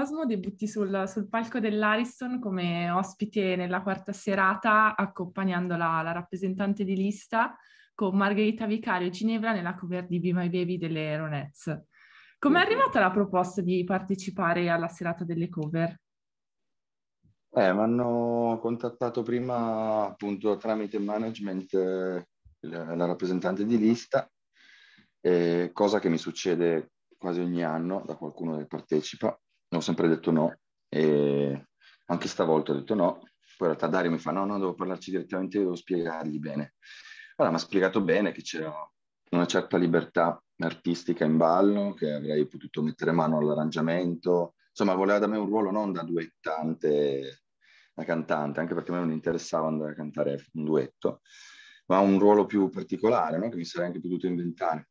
Cosmo debutti sul, sul palco dell'Ariston come ospite nella quarta serata accompagnando la, la rappresentante di lista con Margherita Vicario e Ginevra nella cover di Be My Baby delle Ronettes. Come è arrivata la proposta di partecipare alla serata delle cover? Eh, mi hanno contattato prima appunto tramite management eh, la, la, rappresentante di lista, eh, cosa che mi succede quasi ogni anno da qualcuno che partecipa ho sempre detto no e anche stavolta ho detto no, poi in realtà Dario mi fa no, no, devo parlarci direttamente, devo spiegargli bene. Allora mi ha spiegato bene che c'era una certa libertà artistica in ballo, che avrei potuto mettere mano all'arrangiamento, insomma voleva da me un ruolo non da duettante, da cantante, anche perché a me non interessava andare a cantare un duetto, ma un ruolo più particolare, no? che mi sarei anche potuto inventare.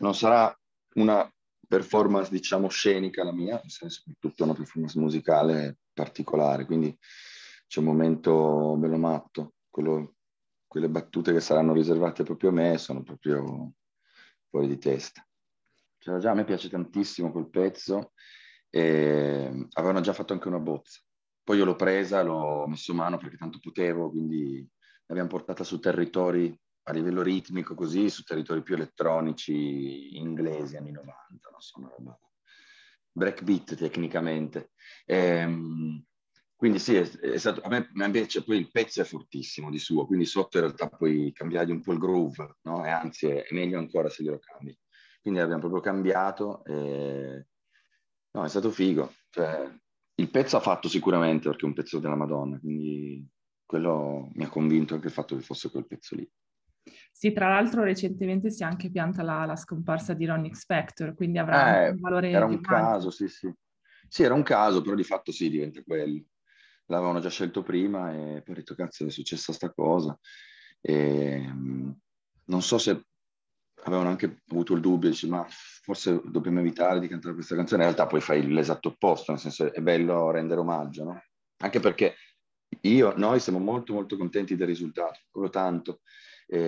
Non sarà una performance, diciamo, scenica la mia, nel senso che tutta una performance musicale particolare, quindi c'è un momento bello matto, quello, quelle battute che saranno riservate proprio a me sono proprio fuori di testa. Cioè, già a me piace tantissimo quel pezzo e avevano già fatto anche una bozza. Poi io l'ho presa, l'ho messo in mano perché tanto potevo, quindi l'abbiamo portata su territori a livello ritmico così su territori più elettronici inglesi anni 90, non so, una roba breakbeat tecnicamente. Ehm, quindi sì, è, è, stato, a me invece poi il pezzo è fortissimo di suo, quindi sotto in realtà puoi cambiargli un po' il groove, no? E anzi è, meglio ancora se glielo cambi. Quindi l'abbiamo proprio cambiato e... No, è stato figo. Cioè, il pezzo ha fatto sicuramente perché è un pezzo della Madonna, quindi quello mi ha convinto anche il fatto che fosse quel pezzo lì. Sì, tra l'altro recentemente si è anche pianta la, la scomparsa di Ronnie Spector, quindi avrà eh, un valore. Era un caso, sì, sì. Sì, era un caso, però di fatto sì, diventa quello. L'avevano già scelto prima e poi ho detto, cazzo, è successa sta cosa. E, ehm, non so se avevano anche avuto il dubbio, dice, ma forse dobbiamo evitare di cantare questa canzone. In realtà poi fai l'esatto opposto, nel senso è bello rendere omaggio, no? Anche perché io, noi siamo molto molto contenti del risultato, proprio tanto. E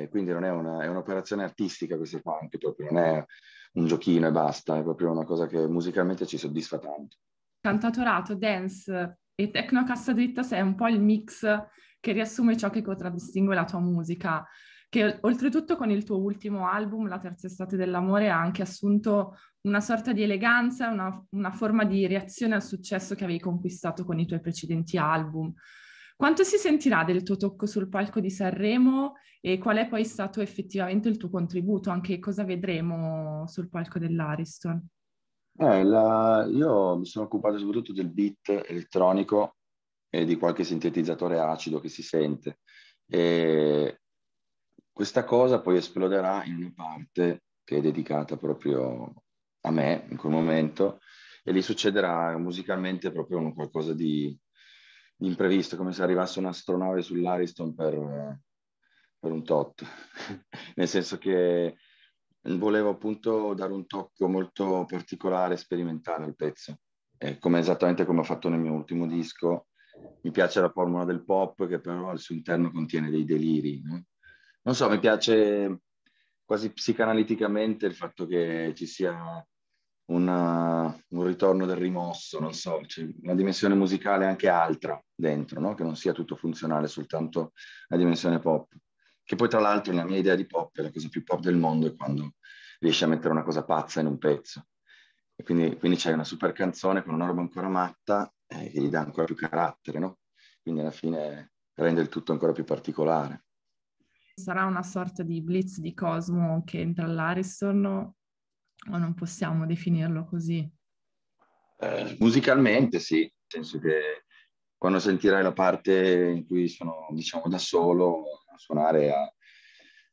ehm, quindi non è, una, è un'operazione artistica questo qua, anche proprio, non è un giochino e basta, è proprio una cosa che musicalmente ci soddisfa tanto. Cantatorato, dance e tecno cassa dritta sei un po' il mix che riassume ciò che contraddistingue la tua musica, che oltretutto con il tuo ultimo album, La terza estate dell'amore, ha anche assunto una sorta di eleganza, una, una forma di reazione al successo che avevi conquistato con i tuoi precedenti album. Quanto si sentirà del tuo tocco sul palco di Sanremo e qual è poi stato effettivamente il tuo contributo? Anche cosa vedremo sul palco dell'Ariston? Eh, la... Io mi sono occupato soprattutto del beat elettronico e di qualche sintetizzatore acido che si sente. E questa cosa poi esploderà in una parte che è dedicata proprio a me in quel momento e lì succederà musicalmente proprio qualcosa di imprevisto, come se arrivasse un'astronave sull'Ariston per, eh, per un tot, nel senso che volevo appunto dare un tocco molto particolare, sperimentale al pezzo, eh, come, esattamente come ho fatto nel mio ultimo disco. Mi piace la formula del pop che però al suo interno contiene dei deliri. No? Non so, mi piace quasi psicanaliticamente il fatto che ci sia una, un ritorno del rimosso, non so, una dimensione musicale anche altra dentro, no? che non sia tutto funzionale soltanto la dimensione pop. Che poi tra l'altro la mia idea di pop è la cosa più pop del mondo è quando riesci a mettere una cosa pazza in un pezzo. E quindi, quindi c'è una super canzone con una roba ancora matta eh, che gli dà ancora più carattere, no? Quindi alla fine rende il tutto ancora più particolare sarà una sorta di blitz di Cosmo che entra all'Ariston o non possiamo definirlo così? Eh, musicalmente sì, nel senso che quando sentirai la parte in cui sono diciamo da solo a suonare, a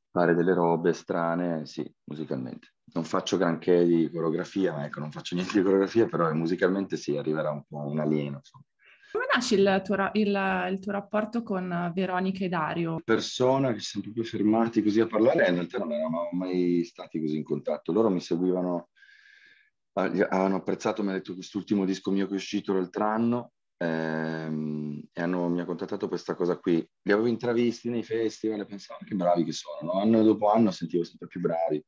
fare delle robe strane, sì, musicalmente. Non faccio granché di coreografia, ecco, non faccio niente di coreografia, però musicalmente sì, arriverà un po' un alieno. Insomma. Come nasce il tuo, il, il tuo rapporto con Veronica e Dario? Persona che si sono proprio fermati così a parlare, in realtà non eravamo mai stati così in contatto. Loro mi seguivano, ah, hanno apprezzato, mi ha detto, quest'ultimo disco mio che è uscito l'altro anno, ehm, e hanno, mi ha contattato questa cosa qui. Li avevo intravisti nei festival e pensavo che bravi che sono, no? anno dopo anno sentivo sempre più bravi.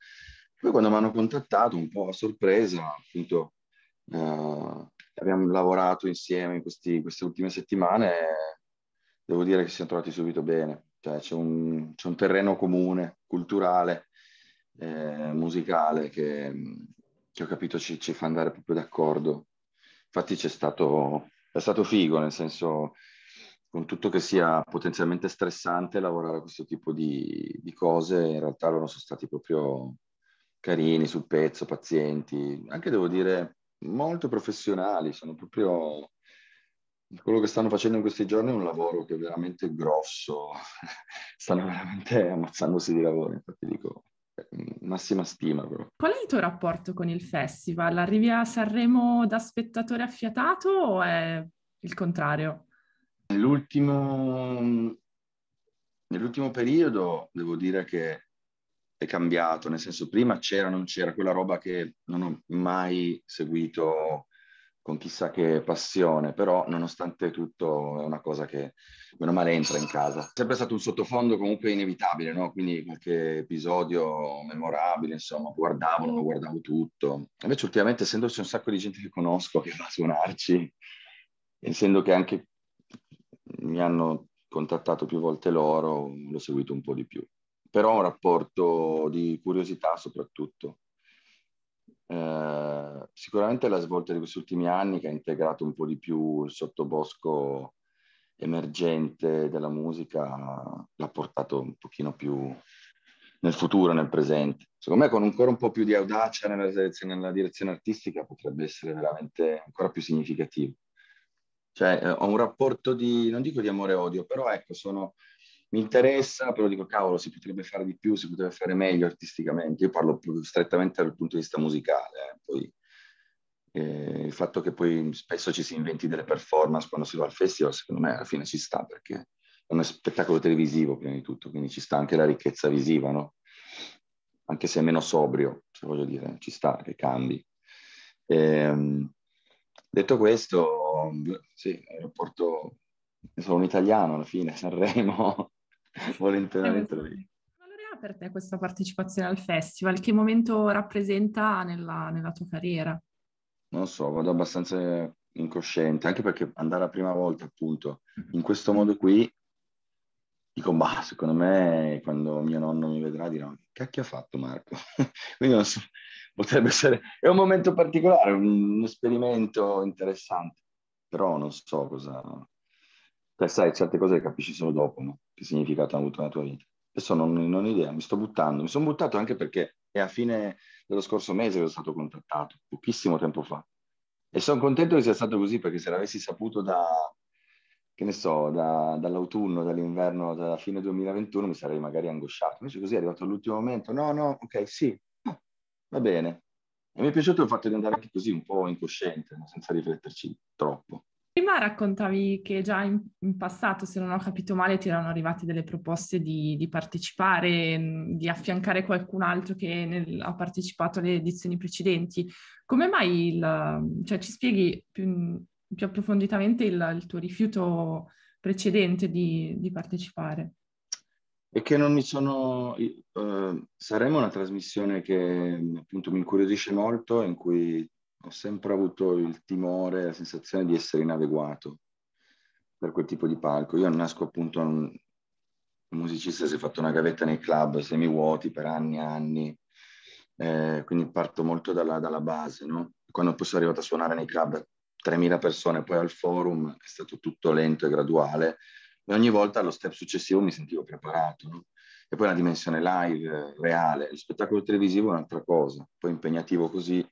Poi quando mi hanno contattato, un po' a sorpresa, appunto, eh, abbiamo lavorato insieme in questi, queste ultime settimane e devo dire che ci siamo trovati subito bene. Cioè, c'è, un, c'è, un, terreno comune, culturale, eh, musicale che, che, ho capito ci, ci, fa andare proprio d'accordo. Infatti c'è stato, è stato figo, nel senso con tutto che sia potenzialmente stressante lavorare a questo tipo di, di cose, in realtà loro sono stati proprio carini sul pezzo, pazienti, anche devo dire molto professionali, sono proprio... Quello che stanno facendo in questi giorni è un lavoro che è veramente grosso, stanno veramente ammazzandosi di lavoro, infatti dico eh, massima stima però. Qual è il tuo rapporto con il festival? Arrivi a Sanremo da spettatore affiatato o è il contrario? Nell'ultimo, nell'ultimo periodo devo dire che è cambiato, nel senso prima c'era, non c'era quella roba che non ho mai seguito con chissà che passione, però nonostante tutto è una cosa che meno male entra in casa. È sempre stato un sottofondo comunque inevitabile, no? quindi qualche episodio memorabile, insomma, guardavo, non lo guardavo tutto. Invece ultimamente essendoci un sacco di gente che conosco che va a suonarci, essendo che anche mi hanno contattato più volte loro, l'ho seguito un po' di più però un rapporto di curiosità soprattutto. Eh, sicuramente la svolta di questi ultimi anni che ha integrato un po' di più il sottobosco emergente della musica l'ha portato un pochino più nel futuro, nel presente. Secondo me con ancora un po' più di audacia nella, nella direzione artistica potrebbe essere veramente ancora più significativo. Cioè eh, ho un rapporto di, non dico di amore e odio, però ecco, sono, mi interessa, però dico cavolo, si potrebbe fare di più, si potrebbe fare meglio artisticamente. Io parlo strettamente dal punto di vista musicale, eh. poi eh, il fatto che poi spesso ci si inventi delle performance quando si va al festival, secondo me alla fine ci sta perché è uno spettacolo televisivo prima di tutto, quindi ci sta anche la ricchezza visiva, no? Anche se è meno sobrio, se voglio dire, ci sta che cambi. Eh, detto questo, sì, l'aeroporto sono un italiano alla fine, Sanremo Volentieri. Allora, per te questa partecipazione al festival? Che momento rappresenta nella, nella tua carriera? Non so, vado abbastanza incosciente, anche perché andare la prima volta appunto mhm. in questo modo qui, dico, ma secondo me quando mio nonno mi vedrà dirà, che cacchio ha fatto Marco? Quindi non so, potrebbe essere, è un momento particolare, un, un esperimento interessante, però non so cosa, cioè, sai, certe cose le capisci solo dopo, no? Che significato hanno avuto nella tua vita. Adesso non, non ho idea, mi sto buttando. Mi sono buttato anche perché è a fine dello scorso mese che sono stato contattato, pochissimo tempo fa. E sono contento che sia stato così, perché se l'avessi saputo da, che ne so, da, dall'autunno, dall'inverno, dalla fine 2021, mi sarei magari angosciato. Invece così è arrivato all'ultimo momento. No, no, ok, sì, ah, va bene. E mi è piaciuto il fatto di andare anche così, un po' incosciente, senza rifletterci troppo prima raccontavi che già in, in, passato, se non ho capito male, ti erano arrivate delle proposte di, di partecipare, mm, di affiancare qualcun altro che nel, ha partecipato alle edizioni precedenti. Come mai, il, cioè ci spieghi più, più approfonditamente il, il, tuo rifiuto precedente di, di partecipare? E che non mi sono... Eh, saremo una trasmissione che appunto mi incuriosisce molto, in cui ho sempre avuto il timore, la sensazione di essere inadeguato per quel tipo di palco. Io nasco appunto un, un musicista, si è fatto una gavetta nei club semi vuoti per anni e anni, eh, quindi parto molto dalla, dalla base, no? Quando poi sono arrivato a suonare nei club 3.000 persone, poi al forum è stato tutto lento e graduale e ogni volta allo step successivo mi sentivo preparato, no? E poi la dimensione live, reale, lo spettacolo televisivo è un'altra cosa, poi impegnativo così,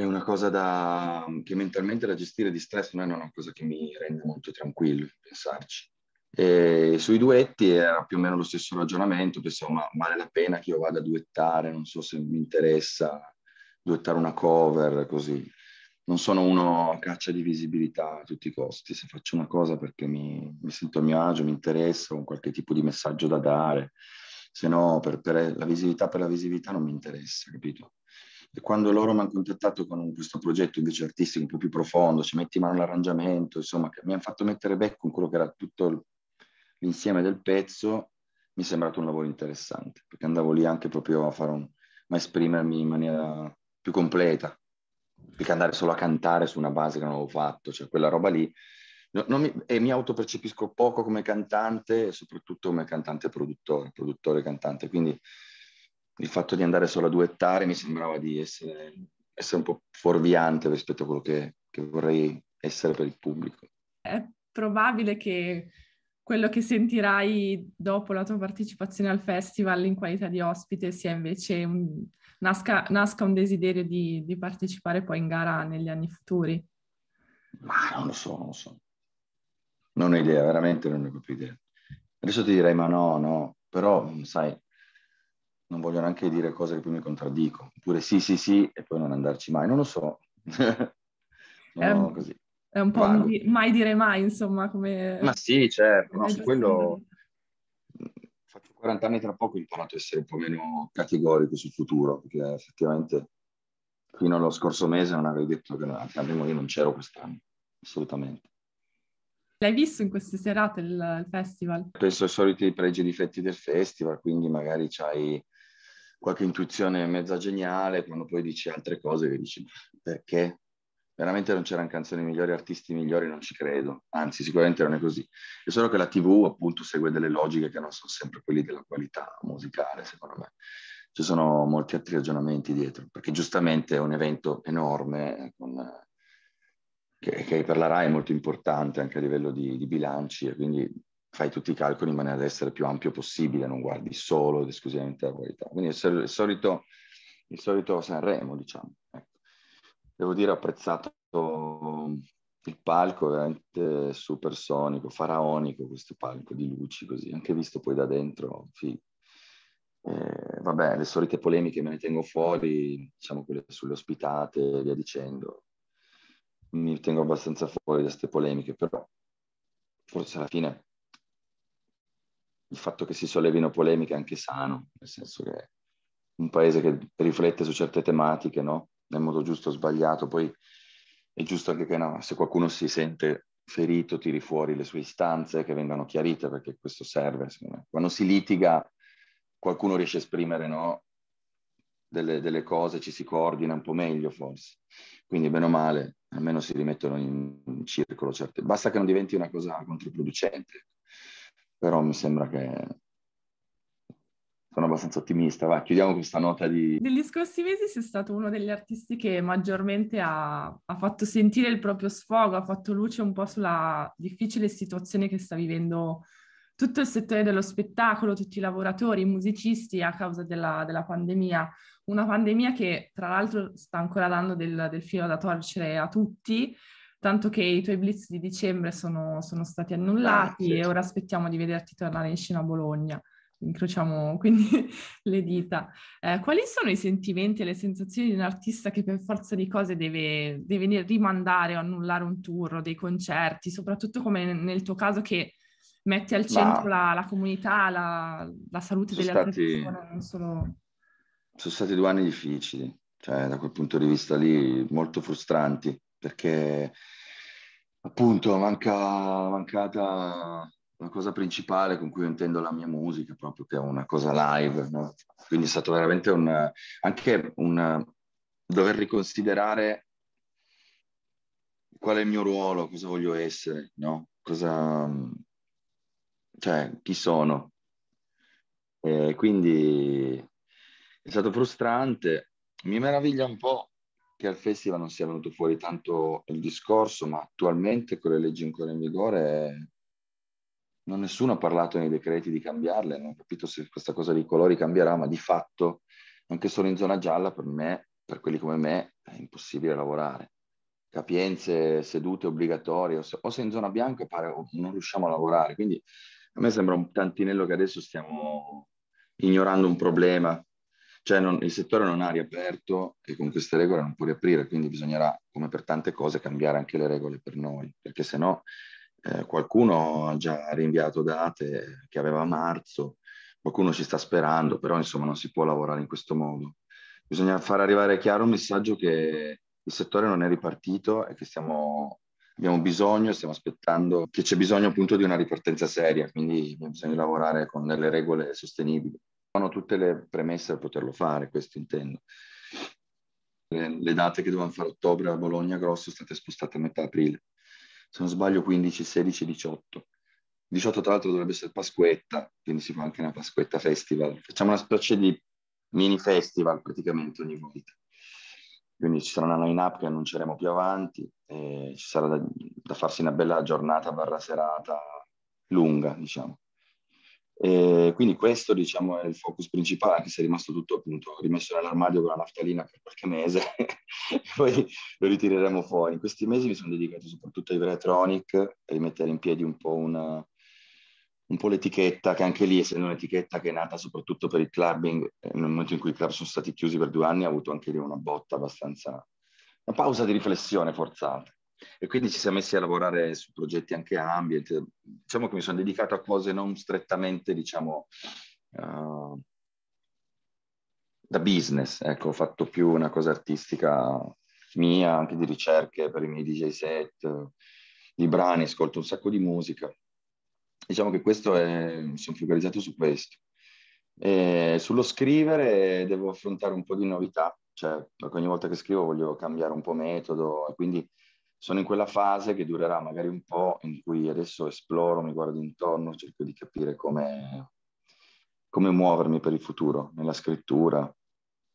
è una cosa da, che mentalmente da gestire di stress non è una cosa che mi rende molto tranquillo pensarci. E sui duetti era più o meno lo stesso ragionamento, pensavo ma vale la pena che io vada a duettare, non so se mi interessa duettare una cover, così. Non sono uno a caccia di visibilità a tutti i costi, se faccio una cosa perché mi, mi sento a mio agio, mi interessa, ho qualche tipo di messaggio da dare, se no per, per la visibilità per la visibilità non mi interessa, capito? E quando loro mi hanno contattato con questo progetto invece artistico un po' più profondo, ci metti in mano l'arrangiamento, insomma, mi hanno fatto mettere becco in quello che era tutto l'insieme del pezzo, mi è sembrato un lavoro interessante, perché andavo lì anche proprio a fare un, a esprimermi in maniera più completa, più che andare solo a cantare su una base che non avevo fatto, cioè quella roba lì. No, mi, e mi autopercepisco poco come cantante soprattutto come cantante produttore, produttore cantante, quindi il fatto di andare solo a due ettari mi sembrava di essere, essere un po' fuorviante rispetto a quello che, che vorrei essere per il pubblico. È probabile che quello che sentirai dopo la tua partecipazione al festival in qualità di ospite sia invece un, nasca, nasca un desiderio di, di, partecipare poi in gara negli anni futuri? Ma non lo so, non lo so. Non ho idea, veramente non ne ho più idea. Adesso ti direi ma no, no, però sai, non voglio neanche dire cose che poi mi contraddico, oppure sì, sì, sì, e poi non andarci mai, non lo so. no, è, un, così. è un po' un di, mai dire mai, insomma, come... Ma sì, certo, no, su quello... Mm, faccio 40 anni tra poco, ho imparato a essere un po' meno categorico sul futuro, perché effettivamente fino allo scorso mese non avevo detto che a Sanremo io non c'ero quest'anno, assolutamente. L'hai visto in queste serate il, il festival? Penso ai soliti pregi e difetti del festival, quindi magari c'hai qualche intuizione mezza geniale, quando poi dici altre cose che dici perché? Veramente non c'erano canzoni migliori, artisti migliori, non ci credo. Anzi, sicuramente non è così. È solo che la TV appunto segue delle logiche che non sono sempre quelle della qualità musicale, secondo me. Ci sono molti altri ragionamenti dietro, perché giustamente è un evento enorme eh, con, eh, che, che, per la RAI è molto importante anche a livello di, di bilanci e quindi fai tutti i calcoli in maniera da essere più ampio possibile, non guardi solo ed esclusivamente la qualità. Quindi è il solito, il solito Sanremo, diciamo. Ecco. Devo dire, ho apprezzato il palco, veramente supersonico, faraonico questo palco di luci così, anche visto poi da dentro, sì. eh, vabbè, le solite polemiche me ne tengo fuori, diciamo quelle sulle ospitate e via dicendo. Mi tengo abbastanza fuori da queste polemiche, però forse alla fine il fatto che si sollevino polemiche è anche sano, nel senso che un paese che riflette su certe tematiche, no? Nel modo giusto o sbagliato, poi è giusto anche che no, se qualcuno si sente ferito tiri fuori le sue istanze che vengano chiarite perché questo serve, secondo me. Quando si litiga qualcuno riesce a esprimere, no? Delle, delle, cose, ci si coordina un po' meglio forse. Quindi, meno male, almeno si rimettono in, in circolo certe. Basta che non diventi una cosa controproducente però mi sembra che sono abbastanza ottimista. Va, chiudiamo questa nota di... Degli scorsi mesi sei stato uno degli artisti che maggiormente ha, ha, fatto sentire il proprio sfogo, ha fatto luce un po' sulla difficile situazione che sta vivendo tutto il settore dello spettacolo, tutti i lavoratori, i musicisti a causa della, della pandemia. Una pandemia che tra l'altro sta ancora dando del, del filo da torcere a tutti tanto che i tuoi blitz di dicembre sono, sono stati annullati ah, sì. e ora aspettiamo di vederti tornare in scena a Bologna. Incrociamo quindi le dita. Eh, quali sono i sentimenti e le sensazioni di un artista che per forza di cose deve, deve rimandare o annullare un tour o dei concerti, soprattutto come nel tuo caso che metti al centro la, la, comunità, la, la salute delle stati, persone, solo... Sono stati due anni difficili, cioè da quel punto di vista lì molto frustranti, perché appunto manca, mancata la cosa principale con cui intendo la mia musica, proprio che è una cosa live, no? quindi è stato veramente un, anche un dover riconsiderare qual è il mio ruolo, cosa voglio essere, no? cosa, cioè, chi sono. E quindi è stato frustrante, mi meraviglia un po' che al festival non sia venuto fuori tanto il discorso, ma attualmente con le leggi ancora in vigore non nessuno ha parlato nei decreti di cambiarle, non ho capito se questa cosa dei colori cambierà, ma di fatto anche solo in zona gialla per me, per quelli come me, è impossibile lavorare. Capienze, sedute obbligatorie, o se, o se in zona bianca pare oh, non riusciamo a lavorare, quindi a me sembra un tantinello che adesso stiamo ignorando un problema cioè non, il settore non ha riaperto e con queste regole non può riaprire, quindi bisognerà, come per tante cose, cambiare anche le regole per noi, perché se no eh, qualcuno ha già rinviato date che aveva a marzo, qualcuno ci sta sperando, però insomma non si può lavorare in questo modo. Bisogna far arrivare chiaro un messaggio che il settore non è ripartito e che stiamo, abbiamo bisogno, stiamo aspettando, che c'è bisogno appunto di una ripartenza seria, quindi bisogna lavorare con delle regole sostenibili sono tutte le premesse per poterlo fare, questo intendo. Le, le date che dovevano fare ottobre a Bologna Grosso sono state spostate a metà aprile. Se non sbaglio 15, 16, 18. 18 tra l'altro dovrebbe essere Pasquetta, quindi si fa anche una Pasquetta Festival. Facciamo una specie di mini festival praticamente ogni volta. Quindi ci sarà una line-up che annunceremo più avanti, ci sarà da, da farsi una bella giornata barra serata lunga, diciamo. E eh, quindi questo diciamo, è il focus principale, anche se è rimasto tutto appunto rimesso nell'armadio con la naftalina per qualche mese, poi lo ritireremo fuori. In questi mesi mi sono dedicato soprattutto ai Veretronic, a rimettere in piedi un po' una, un po' l'etichetta, che anche lì, essendo un'etichetta che è nata soprattutto per il clubbing, eh, nel momento in cui i club sono stati chiusi per due anni, ha avuto anche lì una botta abbastanza, una pausa di riflessione forzata e quindi ci siamo messi a lavorare su progetti anche ambient. Diciamo che mi sono dedicato a cose non strettamente, diciamo, uh, da business, ecco, ho fatto più una cosa artistica mia, anche di ricerche per i miei DJ set, di brani, ascolto un sacco di musica. Diciamo che questo è, mi sono focalizzato su questo. E sullo scrivere devo affrontare un po' di novità, cioè ogni volta che scrivo voglio cambiare un po' metodo, quindi sono in quella fase che durerà magari un po', in cui adesso esploro, mi guardo intorno, cerco di capire come, come muovermi per il futuro, nella scrittura,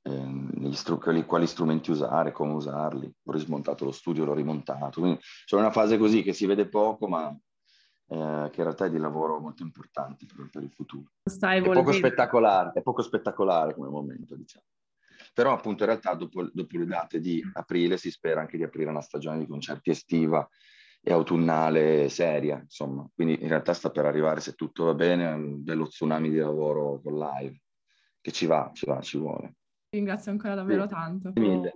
eh, str- quali, quali, strumenti usare, come usarli. Ho rismontato lo studio, l'ho rimontato. Quindi sono in una fase così che si vede poco, ma eh, che in realtà è di lavoro molto importante per, il futuro. Stai è, poco spettacolare, è poco spettacolare come momento, diciamo. Però appunto in realtà dopo, dopo le date di mm. aprile si spera anche di aprire una stagione di concerti estiva e autunnale seria, insomma. Quindi in realtà sta per arrivare, se tutto va bene, un bello tsunami di lavoro con live, che ci va, ci va, ci vuole. Ringrazio ancora davvero sì. tanto. Mille.